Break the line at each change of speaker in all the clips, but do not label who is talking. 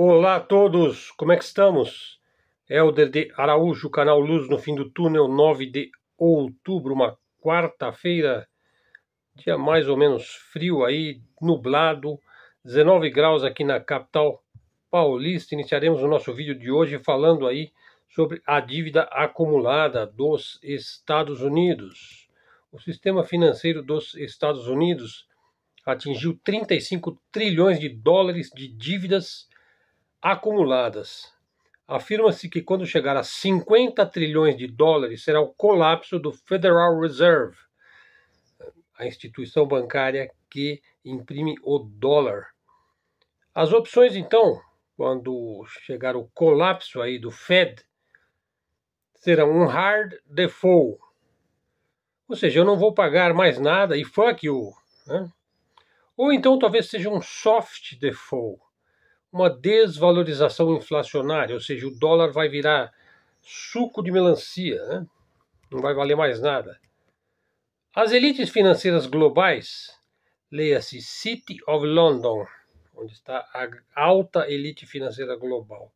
Olá a todos, como é que estamos? Helder de Araújo, canal Luz no fim do túnel, 9 de outubro, uma quarta-feira, dia mais ou menos frio aí, nublado, 19 graus aqui na capital paulista. Iniciaremos o nosso vídeo de hoje falando aí sobre a dívida acumulada dos Estados Unidos. O sistema financeiro dos Estados Unidos atingiu 35 trilhões de dólares de dívidas acumuladas. Afirma-se que quando chegar a 50 trilhões de dólares será o colapso do Federal Reserve, a instituição bancária que imprime o dólar. As opções, então, quando chegar o colapso aí do Fed, serão um hard default. Ou seja, eu não vou pagar mais nada e fuck you. Né? Ou então talvez seja um soft default uma desvalorização inflacionária, ou seja, o dólar vai virar suco de melancia, né? não vai valer mais nada. As elites financeiras globais, leia-se City of London, onde está a alta elite financeira global.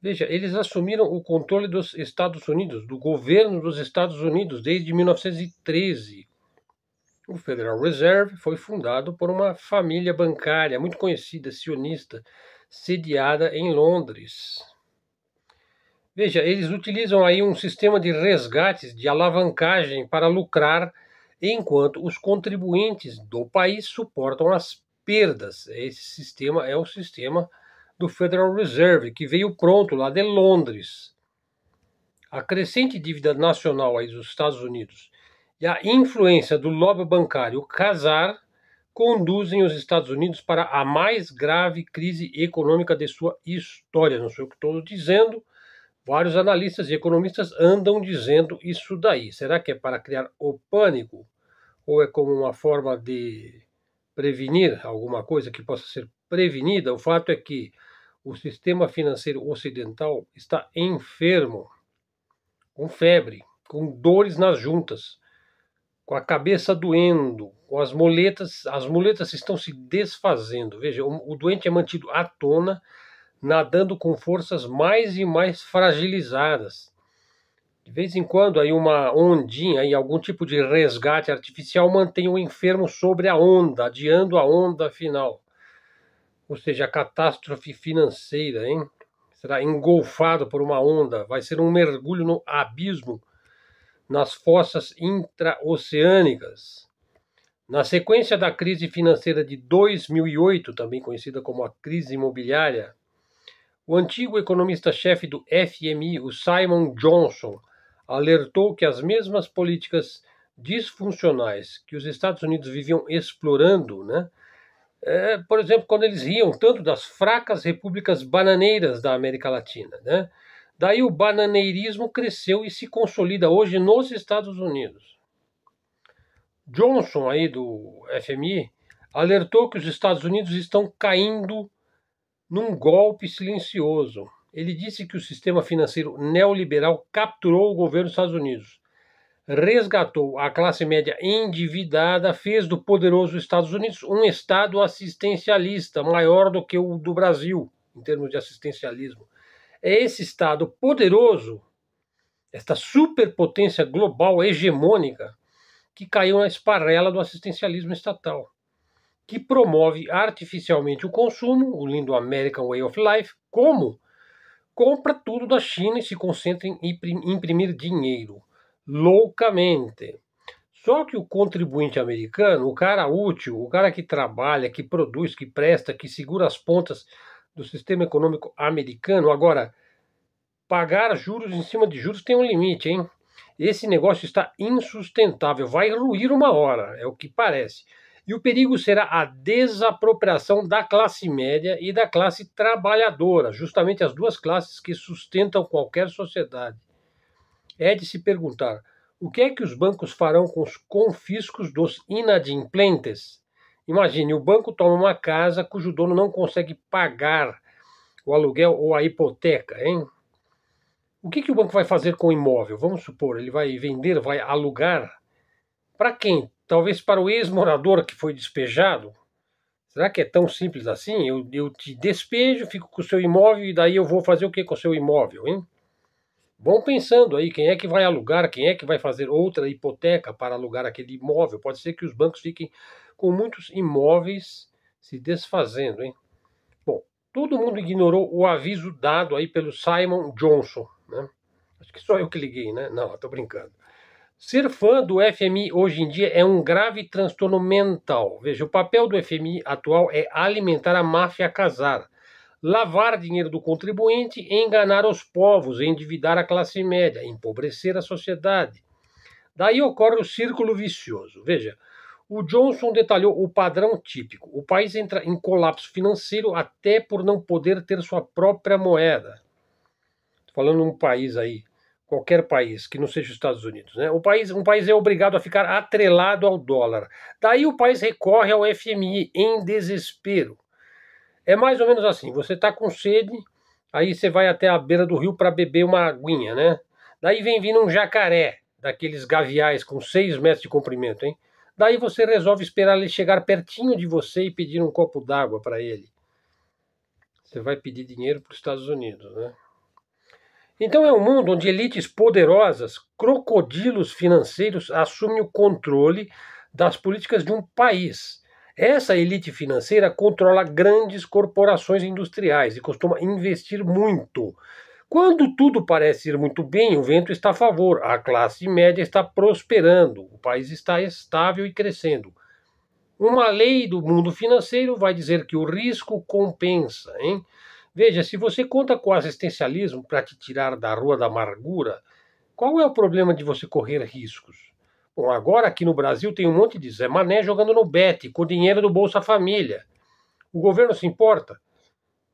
Veja, eles assumiram o controle dos Estados Unidos, do governo dos Estados Unidos, desde 1913. O Federal Reserve foi fundado por uma família bancária muito conhecida sionista, sediada em Londres. Veja, eles utilizam aí um sistema de resgates, de alavancagem para lucrar, enquanto os contribuintes do país suportam as perdas. Esse sistema é o sistema do Federal Reserve, que veio pronto lá de Londres. A crescente dívida nacional aí dos Estados Unidos e a influência do lobby bancário Casar conduzem os Estados Unidos para a mais grave crise econômica de sua história. Não sei o que estou dizendo, vários analistas e economistas andam dizendo isso daí. Será que é para criar o pânico ou é como uma forma de prevenir alguma coisa que possa ser prevenida? O fato é que o sistema financeiro ocidental está enfermo, com febre, com dores nas juntas com a cabeça doendo, com as muletas, as muletas estão se desfazendo. Veja, o, o doente é mantido à tona, nadando com forças mais e mais fragilizadas. De vez em quando, aí uma ondinha aí algum tipo de resgate artificial mantém o enfermo sobre a onda, adiando a onda final. Ou seja, a catástrofe financeira, hein? Será engolfado por uma onda, vai ser um mergulho no abismo nas fossas intraoceânicas. Na sequência da crise financeira de 2008, também conhecida como a crise imobiliária, o antigo economista-chefe do FMI, o Simon Johnson, alertou que as mesmas políticas disfuncionais que os Estados Unidos viviam explorando, né? É, por exemplo, quando eles riam tanto das fracas repúblicas bananeiras da América Latina, né? Daí o bananeirismo cresceu e se consolida hoje nos Estados Unidos. Johnson, aí do FMI, alertou que os Estados Unidos estão caindo num golpe silencioso. Ele disse que o sistema financeiro neoliberal capturou o governo dos Estados Unidos, resgatou a classe média endividada, fez do poderoso Estados Unidos um Estado assistencialista, maior do que o do Brasil, em termos de assistencialismo é esse Estado poderoso, esta superpotência global hegemônica, que caiu na esparrela do assistencialismo estatal, que promove artificialmente o consumo, o lindo American Way of Life, como compra tudo da China e se concentra em imprimir dinheiro loucamente. Só que o contribuinte americano, o cara útil, o cara que trabalha, que produz, que presta, que segura as pontas do sistema econômico americano. Agora, pagar juros em cima de juros tem um limite, hein? Esse negócio está insustentável, vai ruir uma hora, é o que parece. E o perigo será a desapropriação da classe média e da classe trabalhadora, justamente as duas classes que sustentam qualquer sociedade. É de se perguntar: o que é que os bancos farão com os confiscos dos inadimplentes? Imagine, o banco toma uma casa cujo dono não consegue pagar o aluguel ou a hipoteca, hein? O que, que o banco vai fazer com o imóvel? Vamos supor, ele vai vender, vai alugar? Para quem? Talvez para o ex-morador que foi despejado? Será que é tão simples assim? Eu, eu te despejo, fico com o seu imóvel e daí eu vou fazer o que com o seu imóvel, hein? Vão pensando aí quem é que vai alugar, quem é que vai fazer outra hipoteca para alugar aquele imóvel. Pode ser que os bancos fiquem com muitos imóveis se desfazendo, hein? Bom, todo mundo ignorou o aviso dado aí pelo Simon Johnson, né? Acho que só eu que liguei, né? Não, tô brincando. Ser fã do FMI hoje em dia é um grave transtorno mental. Veja, o papel do FMI atual é alimentar a máfia casar lavar dinheiro do contribuinte, enganar os povos, endividar a classe média, empobrecer a sociedade. Daí ocorre o círculo vicioso. Veja, o Johnson detalhou o padrão típico. O país entra em colapso financeiro até por não poder ter sua própria moeda. Tô falando um país aí, qualquer país que não seja os Estados Unidos, né? O país, um país é obrigado a ficar atrelado ao dólar. Daí o país recorre ao FMI em desespero. É mais ou menos assim: você está com sede, aí você vai até a beira do rio para beber uma aguinha, né? Daí vem vindo um jacaré, daqueles gaviais com 6 metros de comprimento, hein? Daí você resolve esperar ele chegar pertinho de você e pedir um copo d'água para ele. Você vai pedir dinheiro para os Estados Unidos, né? Então é um mundo onde elites poderosas, crocodilos financeiros, assumem o controle das políticas de um país essa elite financeira controla grandes corporações industriais e costuma investir muito. Quando tudo parece ir muito bem, o vento está a favor, a classe média está prosperando, o país está estável e crescendo. Uma lei do mundo financeiro vai dizer que o risco compensa, hein? Veja, se você conta com o assistencialismo para te tirar da rua da amargura, qual é o problema de você correr riscos? Bom, agora aqui no Brasil tem um monte de Zé Mané jogando no Bet, com dinheiro do Bolsa Família. O governo se importa?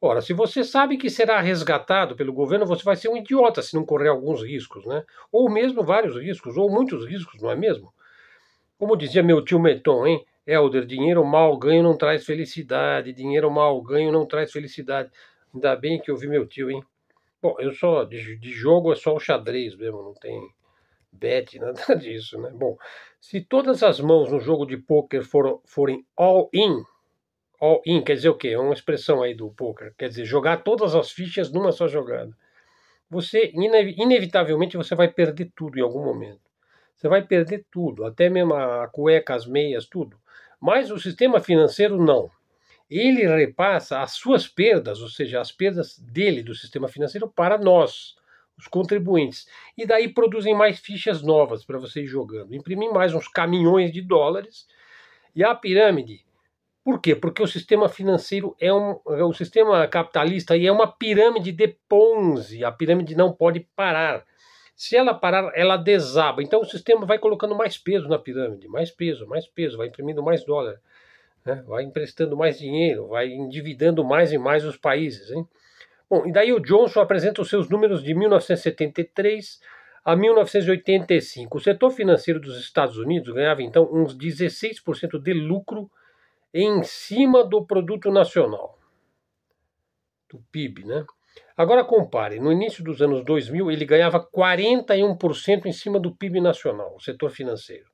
Ora, se você sabe que será resgatado pelo governo, você vai ser um idiota se não correr alguns riscos, né? Ou mesmo vários riscos, ou muitos riscos, não é mesmo? Como dizia meu tio Meton, hein? Helder, dinheiro mal ganho não traz felicidade, dinheiro mal ganho não traz felicidade. Ainda bem que eu vi meu tio, hein? Bom, eu só, de, de jogo é só o xadrez mesmo, não tem bet, nada disso, né? Bom, se todas as mãos no jogo de poker forem forem all in, all in quer dizer o quê? É uma expressão aí do poker, quer dizer jogar todas as fichas numa só jogada. Você inevitavelmente você vai perder tudo em algum momento. Você vai perder tudo, até mesmo a cueca, as meias, tudo. Mas o sistema financeiro não ele repassa as suas perdas, ou seja, as perdas dele do sistema financeiro para nós os contribuintes. E daí produzem mais fichas novas para vocês jogando. Imprimem mais uns caminhões de dólares. E a pirâmide. Por quê? Porque o sistema financeiro é um. É, o sistema capitalista é uma pirâmide de Ponzi. A pirâmide não pode parar. Se ela parar, ela desaba. Então o sistema vai colocando mais peso na pirâmide, mais peso, mais peso, vai imprimindo mais dólar, né? vai emprestando mais dinheiro, vai endividando mais e mais os países. Hein? Bom, e daí o Johnson apresenta os seus números de 1973 a 1985. O setor financeiro dos Estados Unidos ganhava então uns 16% de lucro em cima do produto nacional, do PIB, né? Agora compare, no início dos anos 2000 ele ganhava 41% em cima do PIB nacional, o setor financeiro.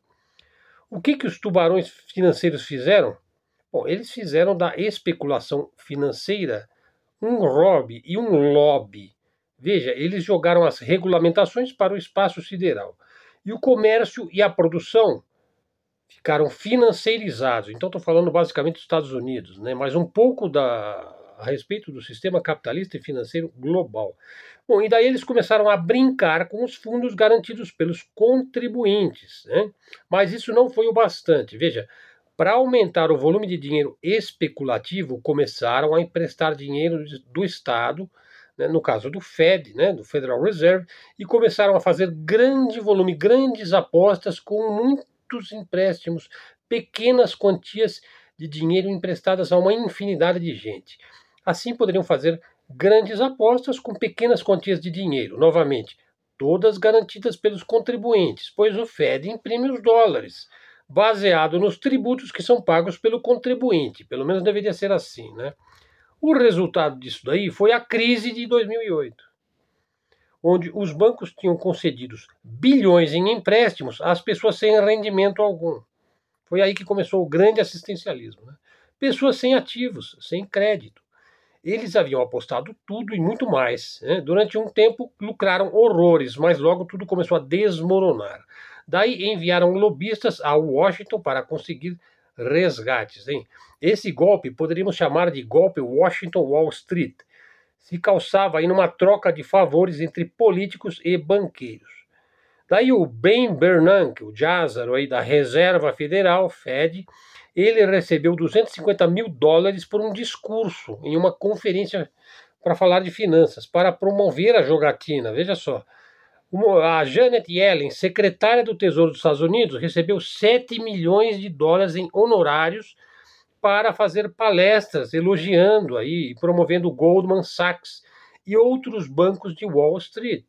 O que, que os tubarões financeiros fizeram? Bom, eles fizeram da especulação financeira um ROB e um lobby Veja, eles jogaram as regulamentações para o espaço sideral. E o comércio e a produção ficaram financiarizados. Então, estou falando basicamente dos Estados Unidos, né? mas um pouco da, a respeito do sistema capitalista e financeiro global. Bom, e daí eles começaram a brincar com os fundos garantidos pelos contribuintes, né? mas isso não foi o bastante. Veja, para aumentar o volume de dinheiro especulativo, começaram a emprestar dinheiro do Estado, né, no caso do Fed, né, do Federal Reserve, e começaram a fazer grande volume, grandes apostas com muitos empréstimos, pequenas quantias de dinheiro emprestadas a uma infinidade de gente. Assim poderiam fazer grandes apostas com pequenas quantias de dinheiro, novamente, todas garantidas pelos contribuintes, pois o Fed imprime os dólares baseado nos tributos que são pagos pelo contribuinte, pelo menos deveria ser assim, né? O resultado disso daí foi a crise de 2008, onde os bancos tinham concedidos bilhões em empréstimos às pessoas sem rendimento algum. Foi aí que começou o grande assistencialismo. Né? Pessoas sem ativos, sem crédito. Eles haviam apostado tudo e muito mais. Né? Durante um tempo lucraram horrores, mas logo tudo começou a desmoronar. Daí enviaram lobistas a Washington para conseguir resgates. Hein? Esse golpe poderíamos chamar de golpe Washington Wall Street. Se calçava em numa troca de favores entre políticos e banqueiros. Daí o Ben Bernanke, o Jázaro aí da Reserva Federal, Fed, ele recebeu 250 mil dólares por um discurso em uma conferência para falar de finanças, para promover a jogatina. Veja só, a Janet Yellen, secretária do Tesouro dos Estados Unidos, recebeu 7 milhões de dólares em honorários para fazer palestras elogiando aí, promovendo Goldman Sachs e outros bancos de Wall Street.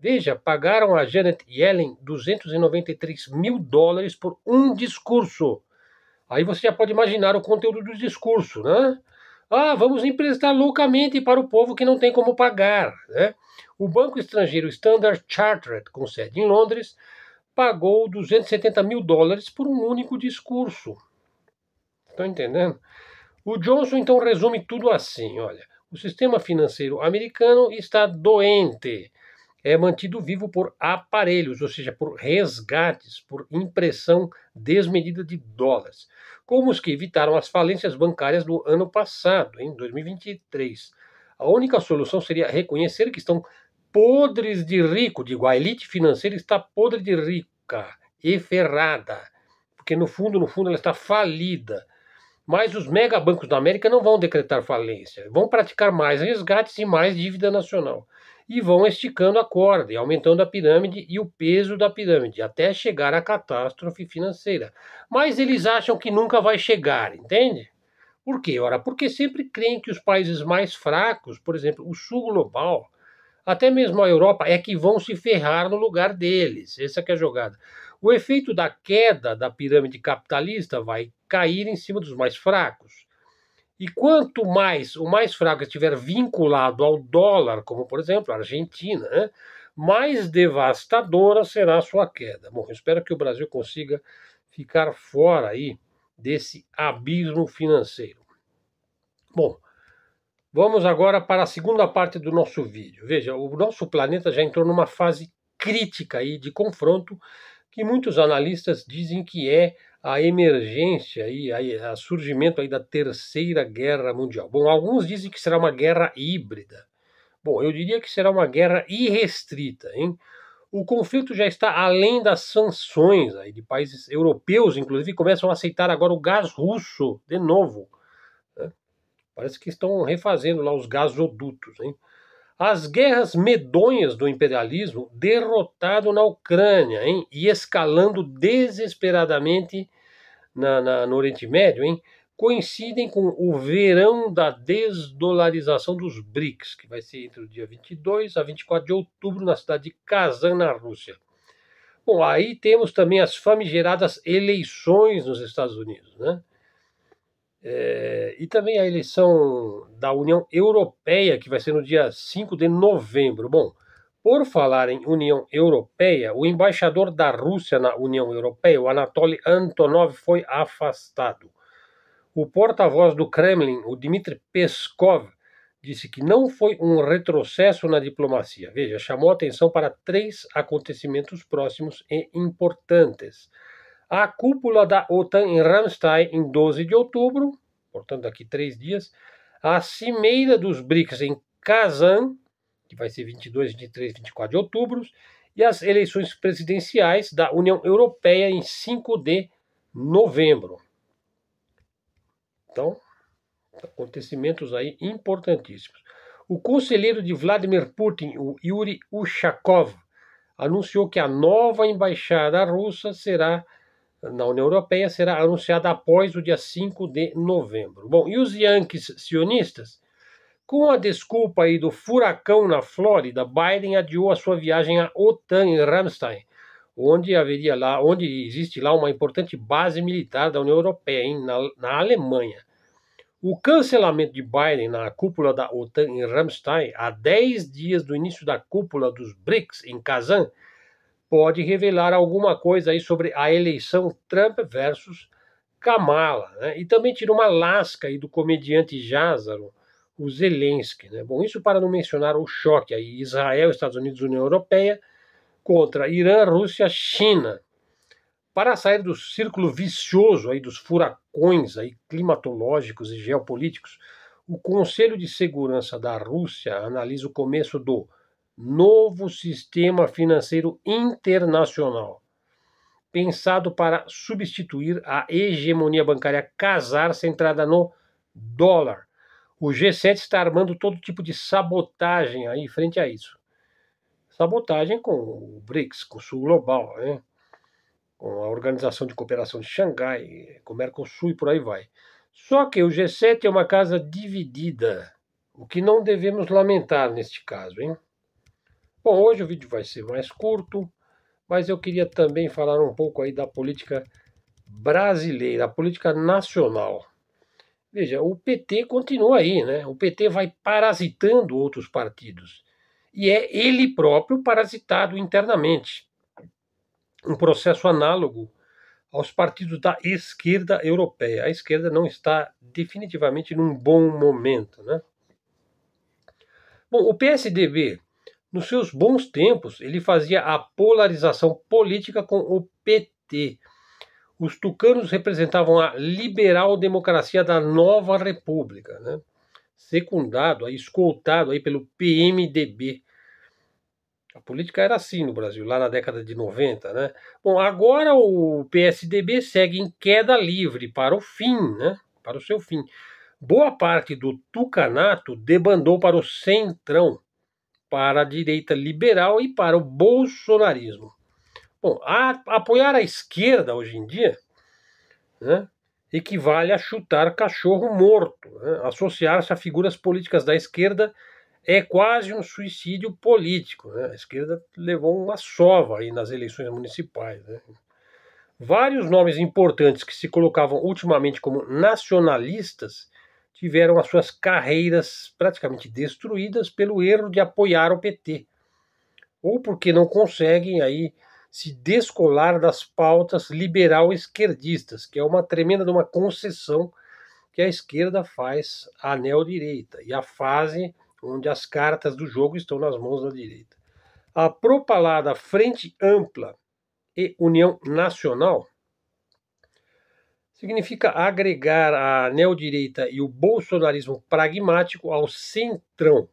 Veja, pagaram a Janet Yellen 293 mil dólares por um discurso. Aí você já pode imaginar o conteúdo do discurso, né? Ah, vamos emprestar loucamente para o povo que não tem como pagar. Né? O banco estrangeiro Standard Chartered, com sede em Londres, pagou 270 mil dólares por um único discurso. Estão entendendo? O Johnson então resume tudo assim: olha, o sistema financeiro americano está doente é mantido vivo por aparelhos, ou seja, por resgates, por impressão desmedida de dólares, como os que evitaram as falências bancárias do ano passado, em 2023. A única solução seria reconhecer que estão podres de rico, digo, a elite financeira está podre de rica e ferrada, porque no fundo, no fundo, ela está falida. Mas os megabancos da América não vão decretar falência, vão praticar mais resgates e mais dívida nacional e vão esticando a corda e aumentando a pirâmide e o peso da pirâmide até chegar à catástrofe financeira. Mas eles acham que nunca vai chegar, entende? Por quê? Ora, porque sempre creem que os países mais fracos, por exemplo, o sul global, até mesmo a Europa, é que vão se ferrar no lugar deles. Essa é a jogada. O efeito da queda da pirâmide capitalista vai cair em cima dos mais fracos. E quanto mais o mais fraco estiver vinculado ao dólar, como por exemplo a Argentina, né, mais devastadora será a sua queda. Bom, eu espero que o Brasil consiga ficar fora aí desse abismo financeiro. Bom, vamos agora para a segunda parte do nosso vídeo. Veja, o nosso planeta já entrou numa fase crítica aí de confronto que muitos analistas dizem que é a emergência e a, a surgimento aí da terceira guerra mundial. Bom, alguns dizem que será uma guerra híbrida. Bom, eu diria que será uma guerra irrestrita, hein? O conflito já está além das sanções aí de países europeus, inclusive começam a aceitar agora o gás russo de novo. Né? Parece que estão refazendo lá os gasodutos, hein? As guerras medonhas do imperialismo derrotado na Ucrânia hein? e escalando desesperadamente na, na, no Oriente Médio, hein, coincidem com o verão da desdolarização dos BRICS, que vai ser entre o dia 22 a 24 de outubro na cidade de Kazan, na Rússia. Bom, aí temos também as famigeradas eleições nos Estados Unidos, né? É, e também a eleição da União Europeia, que vai ser no dia 5 de novembro. Bom, por falar em União Europeia, o embaixador da Rússia na União Europeia, o Anatoly Antonov, foi afastado. O porta-voz do Kremlin, o Dmitry Peskov, disse que não foi um retrocesso na diplomacia. Veja, chamou atenção para três acontecimentos próximos e importantes. A cúpula da OTAN em Ramstein em 12 de outubro, portanto, daqui três dias. A cimeira dos BRICS em Kazan, que vai ser 22, 23, 24 de outubro, e as eleições presidenciais da União Europeia em 5 de novembro. Então, acontecimentos aí importantíssimos. O conselheiro de Vladimir Putin, o Yuri Ushakov, anunciou que a nova embaixada russa será na União Europeia será anunciada após o dia 5 de novembro. Bom, e os Yankees sionistas com a desculpa aí do furacão na Flórida, Biden adiou a sua viagem à OTAN em Ramstein, onde haveria lá, onde existe lá uma importante base militar da União Europeia, hein, na, na Alemanha. O cancelamento de Biden na cúpula da OTAN em Ramstein, a 10 dias do início da cúpula dos BRICS em Kazan, pode revelar alguma coisa aí sobre a eleição Trump versus Kamala. Né? E também tira uma lasca aí do comediante Jázaro, o Zelensky. Né? Bom, isso para não mencionar o choque aí, Israel, Estados Unidos, União Europeia, contra Irã, Rússia, China. Para sair do círculo vicioso aí dos furacões aí climatológicos e geopolíticos, o Conselho de Segurança da Rússia analisa o começo do novo sistema financeiro internacional, pensado para substituir a hegemonia bancária casar centrada no dólar, o G7 está armando todo tipo de sabotagem aí frente a isso. Sabotagem com o BRICS, com o Sul Global, né? com a Organização de Cooperação de Xangai, com o Mercosul e por aí vai. Só que o G7 é uma casa dividida, o que não devemos lamentar neste caso, hein? Bom, hoje o vídeo vai ser mais curto, mas eu queria também falar um pouco aí da política brasileira, a política nacional. Veja, o PT continua aí, né? O PT vai parasitando outros partidos. E é ele próprio parasitado internamente. Um processo análogo aos partidos da esquerda europeia. A esquerda não está definitivamente num bom momento, né? Bom, o PSDB, nos seus bons tempos, ele fazia a polarização política com o PT. Os tucanos representavam a liberal democracia da nova república, né? secundado, aí, escoltado aí pelo PMDB. A política era assim no Brasil, lá na década de 90. Né? Bom, agora o PSDB segue em queda livre para o fim, né? para o seu fim. Boa parte do tucanato debandou para o centrão, para a direita liberal e para o bolsonarismo. Bom, a, apoiar a esquerda hoje em dia né, equivale a chutar cachorro morto. Né? Associar-se a figuras políticas da esquerda é quase um suicídio político. Né? A esquerda levou uma sova aí nas eleições municipais. Né? Vários nomes importantes que se colocavam ultimamente como nacionalistas tiveram as suas carreiras praticamente destruídas pelo erro de apoiar o PT, ou porque não conseguem aí se descolar das pautas liberal-esquerdistas, que é uma tremenda uma concessão que a esquerda faz à neo-direita e a fase onde as cartas do jogo estão nas mãos da direita. A propalada Frente Ampla e União Nacional significa agregar a neodireita e o bolsonarismo pragmático ao centrão.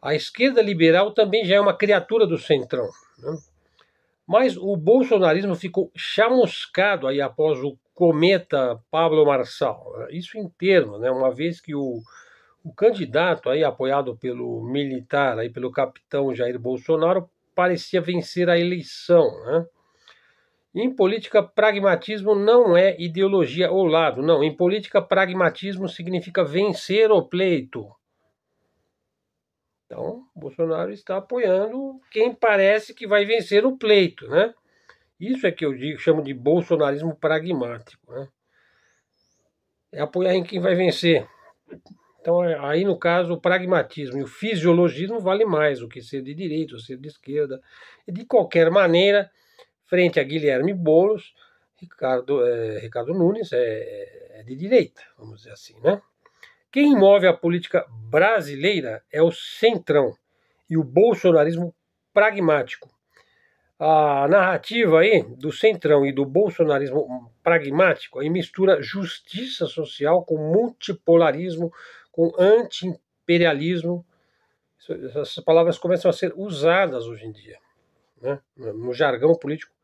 A esquerda liberal também já é uma criatura do centrão. Né? Mas o bolsonarismo ficou chamuscado aí após o cometa Pablo Marçal. Né? Isso em termos, né? uma vez que o, o candidato aí apoiado pelo militar, aí pelo capitão Jair Bolsonaro, parecia vencer a eleição. Né? Em política, pragmatismo não é ideologia ou lado, não. Em política, pragmatismo significa vencer o pleito então, Bolsonaro está apoiando quem parece que vai vencer o pleito, né? Isso é que eu digo, chamo de bolsonarismo pragmático, né? É apoiar em quem vai vencer. Então, é, aí no caso, o pragmatismo e o fisiologismo vale mais do que ser de direita ou ser de esquerda. E de qualquer maneira, frente a Guilherme Boulos, Ricardo, é, Ricardo Nunes é, é de direita, vamos dizer assim, né? Quem move a política brasileira é o centrão e o bolsonarismo pragmático. A narrativa aí do centrão e do bolsonarismo pragmático aí mistura justiça social com multipolarismo, com anti-imperialismo. Essas palavras começam a ser usadas hoje em dia, né? no jargão político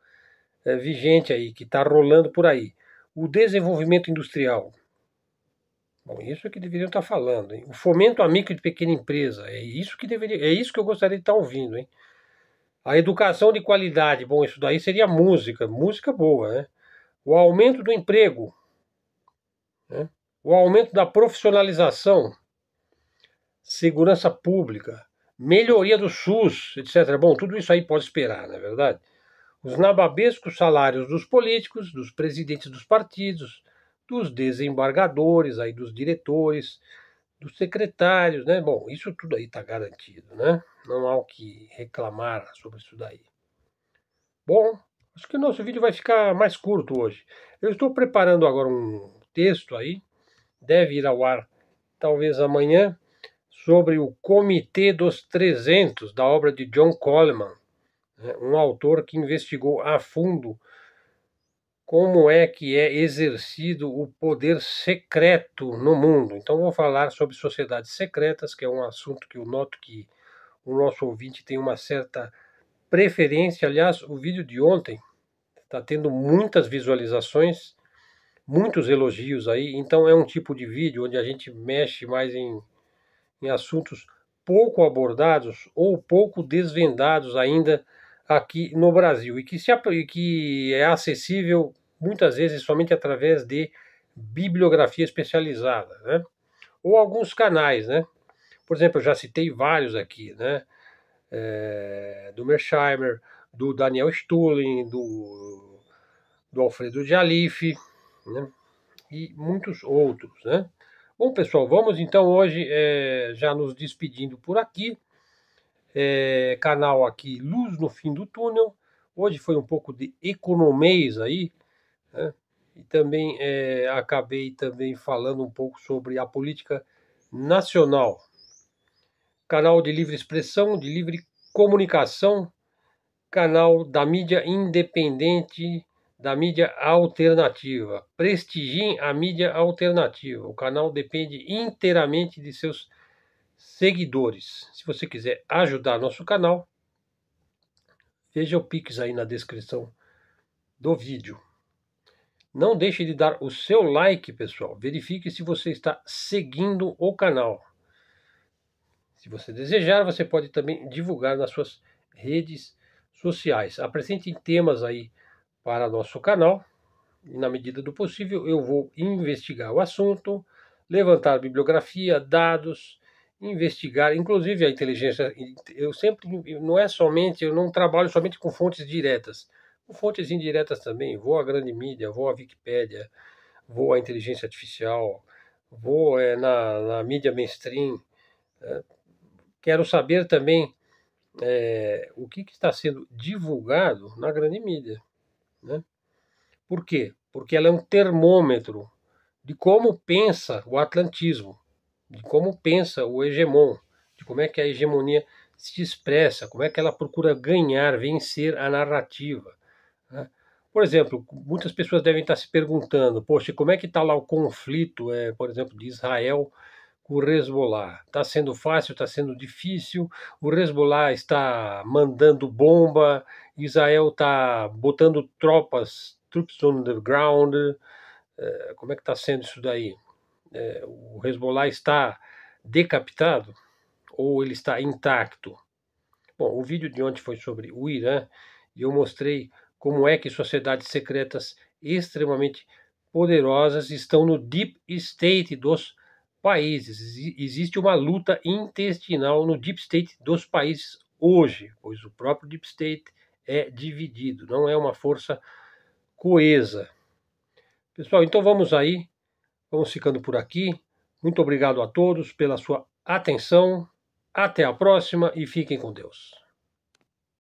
é, vigente aí, que está rolando por aí. O desenvolvimento industrial, Bom, isso é que deveriam estar tá falando. Hein? O fomento à micro e pequena empresa. É isso que deveria, é isso que eu gostaria de estar tá ouvindo, hein? A educação de qualidade. Bom, isso daí seria música, música boa, né? O aumento do emprego. Né? O aumento da profissionalização. Segurança pública. Melhoria do SUS, etc. Bom, tudo isso aí pode esperar, não é verdade? Os nababescos salários dos políticos, dos presidentes dos partidos, dos desembargadores, aí dos diretores, dos secretários, né? Bom, isso tudo aí está garantido, né? Não há o que reclamar sobre isso daí. Bom, acho que o nosso vídeo vai ficar mais curto hoje. Eu estou preparando agora um texto aí, deve ir ao ar talvez amanhã, sobre o Comitê dos 300 da obra de John Coleman, né? um autor que investigou a fundo como é que é exercido o poder secreto no mundo. Então vou falar sobre sociedades secretas, que é um assunto que eu noto que o nosso ouvinte tem uma certa preferência. Aliás, o vídeo de ontem está tendo muitas visualizações, muitos elogios aí. Então é um tipo de vídeo onde a gente mexe mais em, em assuntos pouco abordados ou pouco desvendados ainda aqui no Brasil e que, se, que é acessível muitas vezes somente através de bibliografia especializada, né? Ou alguns canais, né? Por exemplo, eu já citei vários aqui, né? É, do Mersheimer, do Daniel Stulin, do, do Alfredo Jalife, né? E muitos outros, né? Bom, pessoal, vamos então hoje é, já nos despedindo por aqui é, canal aqui Luz no Fim do Túnel. Hoje foi um pouco de economês aí, né? E também é, acabei também falando um pouco sobre a política nacional. Canal de livre expressão, de livre comunicação, canal da mídia independente, da mídia alternativa. Prestigiem a mídia alternativa. O canal depende inteiramente de seus seguidores. Se você quiser ajudar nosso canal, veja o Pix aí na descrição do vídeo. Não deixe de dar o seu like, pessoal. Verifique se você está seguindo o canal. Se você desejar, você pode também divulgar nas suas redes sociais. Apresente temas aí para nosso canal e, na medida do possível, eu vou investigar o assunto, levantar bibliografia, dados, investigar, inclusive a inteligência, eu sempre, não é somente, eu não trabalho somente com fontes diretas, com fontes indiretas também, vou à grande mídia, vou à Wikipédia, vou à inteligência artificial, vou é, na, na mídia mainstream, é, quero saber também é, o que, que, está sendo divulgado na grande mídia. Né? Por quê? Porque ela é um termômetro de como pensa o atlantismo de como pensa o hegemon, de como é que a hegemonia se expressa, como é que ela procura ganhar, vencer a narrativa. Né? Por exemplo, muitas pessoas devem estar se perguntando, poxa, como é que está lá o conflito, é, por exemplo, de Israel com o Hezbollah? Está sendo fácil, está sendo difícil, o Hezbollah está mandando bomba, Israel está botando tropas, troops on the ground, é, como é que está sendo isso daí? é, o Hezbollah está decapitado ou ele está intacto? Bom, o vídeo de ontem foi sobre o Irã e eu mostrei como é que sociedades secretas extremamente poderosas estão no deep state dos países. Existe uma luta intestinal no deep state dos países hoje, pois o próprio deep state é dividido, não é uma força coesa. Pessoal, então vamos aí Vamos ficando por aqui. Muito obrigado a todos pela sua atenção. Até a próxima e fiquem com Deus.